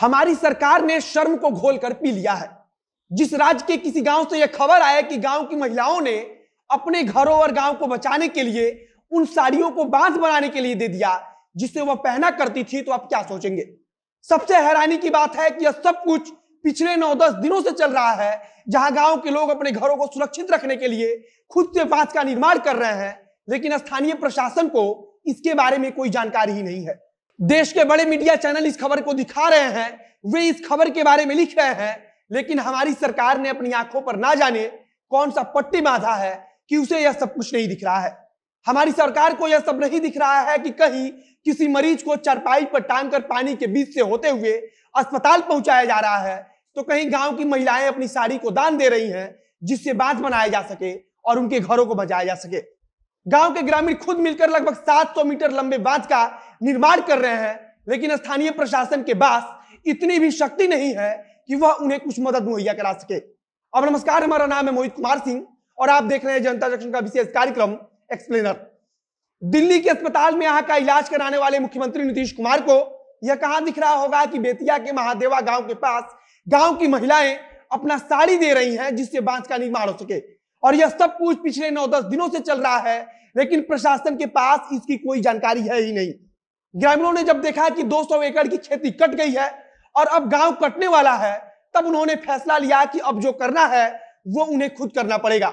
हमारी सरकार ने शर्म को घोल कर पी लिया है जिस राज्य के किसी गांव से यह खबर आया कि गांव की महिलाओं ने अपने घरों और गांव को बचाने के लिए उन साड़ियों को बांस बनाने के लिए दे दिया जिसे वह पहना करती थी तो आप क्या सोचेंगे सबसे हैरानी की बात है कि यह सब कुछ पिछले नौ दस दिनों से चल रहा है जहां गांव के लोग अपने घरों को सुरक्षित रखने के लिए खुद से बांस का निर्माण कर रहे हैं लेकिन स्थानीय प्रशासन को इसके बारे में कोई जानकारी ही नहीं है देश के बड़े मीडिया चैनल इस खबर को दिखा रहे हैं वे इस खबर के बारे में लिख रहे हैं लेकिन हमारी सरकार ने अपनी आंखों पर ना जाने कौन सा पट्टी बांधा है कि उसे यह सब कुछ नहीं दिख रहा है हमारी सरकार को यह सब नहीं दिख रहा है कि कहीं किसी मरीज को चरपाई पर टांग कर पानी के बीच से होते हुए अस्पताल पहुंचाया जा रहा है तो कहीं गांव की महिलाएं अपनी साड़ी को दान दे रही हैं जिससे बांध बनाया जा सके और उनके घरों को बचाया जा सके गांव के ग्रामीण खुद मिलकर लगभग 700 मीटर लंबे बांध का निर्माण कर रहे हैं लेकिन स्थानीय प्रशासन के पास इतनी भी शक्ति नहीं है कि वह उन्हें कुछ मदद मुहैया करा सके अब नमस्कार हमारा नाम है मोहित कुमार सिंह और आप देख रहे हैं जनता जंक्शन का विशेष कार्यक्रम एक्सप्लेनर दिल्ली के अस्पताल में यहाँ का इलाज कराने वाले मुख्यमंत्री नीतीश कुमार को यह कहा दिख रहा होगा कि बेतिया के महादेवा गांव के पास गांव की महिलाएं अपना साड़ी दे रही हैं जिससे बांस का निर्माण हो सके और यह सब कुछ पिछले नौ दस दिनों से चल रहा है लेकिन प्रशासन के पास इसकी कोई जानकारी है ही नहीं ग्रामीणों ने जब देखा कि 200 एकड़ की खेती कट गई है और अब गांव कटने वाला है तब उन्होंने फैसला लिया कि अब जो करना है वो उन्हें खुद करना पड़ेगा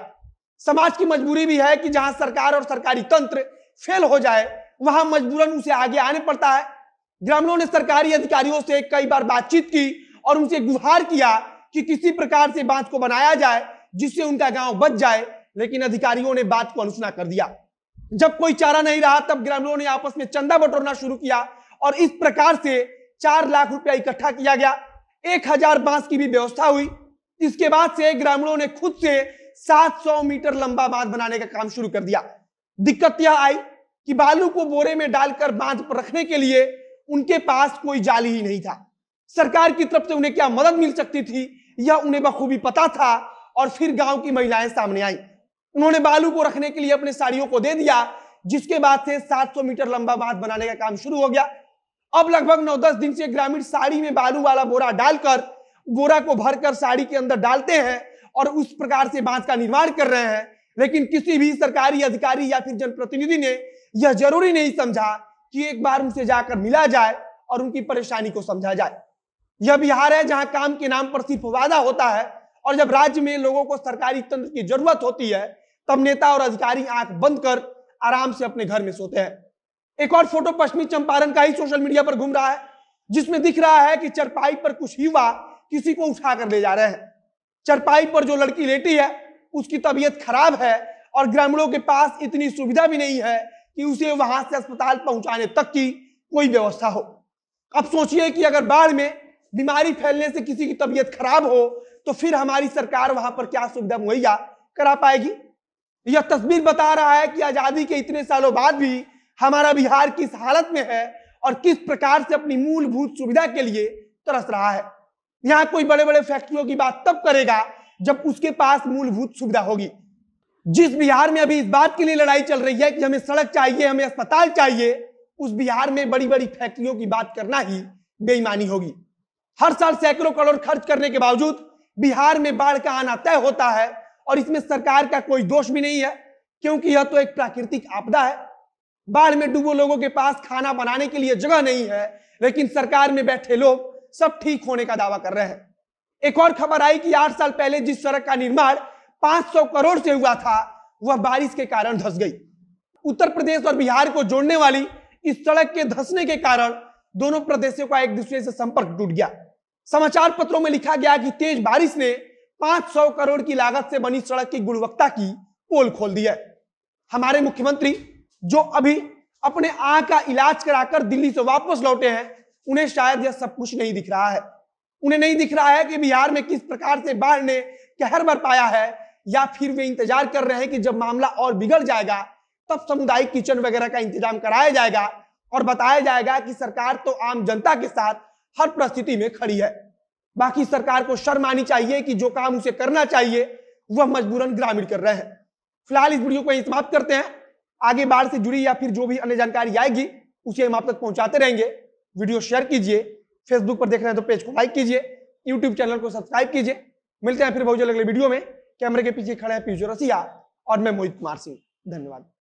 समाज की मजबूरी भी है कि जहां सरकार और सरकारी तंत्र फेल हो जाए वहां मजबूरन उसे आगे आने पड़ता है ग्रामीणों ने सरकारी अधिकारियों से कई बार बातचीत की और उनसे गुहार किया कि किसी प्रकार से बांध को बनाया जाए जिससे उनका गांव बच जाए लेकिन अधिकारियों ने बात को अनुसना कर दिया जब कोई चारा नहीं रहा तब ग्रामीणों ने आपस में चंदा बटोरना शुरू किया और इस प्रकार से चार लाख रुपया इकट्ठा किया गया एक हजार बांस की भी व्यवस्था हुई इसके बाद से ग्रामीणों ने खुद से 700 मीटर लंबा बांध बनाने का काम शुरू कर दिया दिक्कत यह आई कि बालू को बोरे में डालकर बांध पर रखने के लिए उनके पास कोई जाली ही नहीं था सरकार की तरफ से उन्हें क्या मदद मिल सकती थी यह उन्हें बखूबी पता था और फिर गांव की महिलाएं सामने आई उन्होंने बालू को रखने के लिए अपने साड़ियों को दे दिया जिसके बाद से 700 मीटर लंबा बांध बनाने का काम शुरू हो गया अब लगभग नौ दस दिन से ग्रामीण साड़ी में बालू वाला बोरा डालकर बोरा को भरकर साड़ी के अंदर डालते हैं और उस प्रकार से बांध का निर्माण कर रहे हैं लेकिन किसी भी सरकारी अधिकारी या फिर जनप्रतिनिधि ने यह जरूरी नहीं समझा कि एक बार उनसे जाकर मिला जाए और उनकी परेशानी को समझा जाए यह बिहार है जहां काम के नाम पर सिर्फ वादा होता है और जब राज्य में लोगों को सरकारी तंत्र की जरूरत होती है तब नेता और अधिकारी आंख बंद कर आराम से अपने घर में सोते हैं एक और फोटो पश्चिमी चंपारण का ही सोशल मीडिया पर घूम रहा है जिसमें दिख रहा है कि चरपाई पर कुछ युवा किसी को उठा कर ले जा रहे हैं चरपाई पर जो लड़की लेटी है उसकी तबीयत खराब है और ग्रामीणों के पास इतनी सुविधा भी नहीं है कि उसे वहां से अस्पताल पहुंचाने तक की कोई व्यवस्था हो अब सोचिए कि अगर बाढ़ में बीमारी फैलने से किसी की तबीयत खराब हो तो फिर हमारी सरकार वहां पर क्या सुविधा मुहैया करा पाएगी यह तस्वीर बता रहा है कि आजादी के इतने सालों बाद भी हमारा बिहार किस हालत में है और किस प्रकार से अपनी मूलभूत सुविधा के लिए तरस रहा है यहाँ कोई बड़े बड़े फैक्ट्रियों की बात तब करेगा जब उसके पास मूलभूत सुविधा होगी जिस बिहार में अभी इस बात के लिए लड़ाई चल रही है कि हमें सड़क चाहिए हमें अस्पताल चाहिए उस बिहार में बड़ी बड़ी फैक्ट्रियों की बात करना ही बेईमानी होगी हर साल सैकड़ों करोड़ खर्च करने के बावजूद बिहार में बाढ़ का आना तय होता है और इसमें सरकार का कोई दोष भी नहीं है क्योंकि यह तो एक प्राकृतिक आपदा है बाढ़ में डूबो लोगों के पास खाना बनाने के लिए जगह नहीं है लेकिन सरकार में बैठे लोग सब ठीक होने का दावा कर रहे हैं एक और खबर आई कि आठ साल पहले जिस सड़क का निर्माण 500 करोड़ से हुआ था वह बारिश के कारण धस गई उत्तर प्रदेश और बिहार को जोड़ने वाली इस सड़क के धसने के कारण दोनों प्रदेशों का एक दूसरे से संपर्क टूट गया समाचार पत्रों में लिखा गया कि तेज बारिश ने 500 करोड़ की लागत से बनी सड़क की गुणवत्ता की पोल खोल दी है हमारे मुख्यमंत्री जो अभी अपने आ का इलाज कराकर दिल्ली से वापस लौटे हैं उन्हें शायद यह सब कुछ नहीं दिख रहा है उन्हें नहीं दिख रहा है कि बिहार में किस प्रकार से बाढ़ ने कहर पाया है या फिर वे इंतजार कर रहे हैं कि जब मामला और बिगड़ जाएगा तब सामुदायिक किचन वगैरह का इंतजाम कराया जाएगा और बताया जाएगा कि सरकार तो आम जनता के साथ हर परिस्थिति में खड़ी है बाकी सरकार को शर्म आनी चाहिए कि जो काम उसे करना चाहिए वह मजबूरन ग्रामीण कर रहे हैं फिलहाल इस वीडियो को यही समाप्त करते हैं आगे बाढ़ से जुड़ी या फिर जो भी अन्य जानकारी आएगी उसे हम आप तक पहुंचाते रहेंगे वीडियो शेयर कीजिए फेसबुक पर देख रहे हैं तो पेज को लाइक कीजिए यूट्यूब चैनल को सब्सक्राइब कीजिए मिलते हैं फिर बहुत जल्द अगले वीडियो में कैमरे के पीछे खड़े हैं पीजो रसिया और मैं मोहित कुमार सिंह धन्यवाद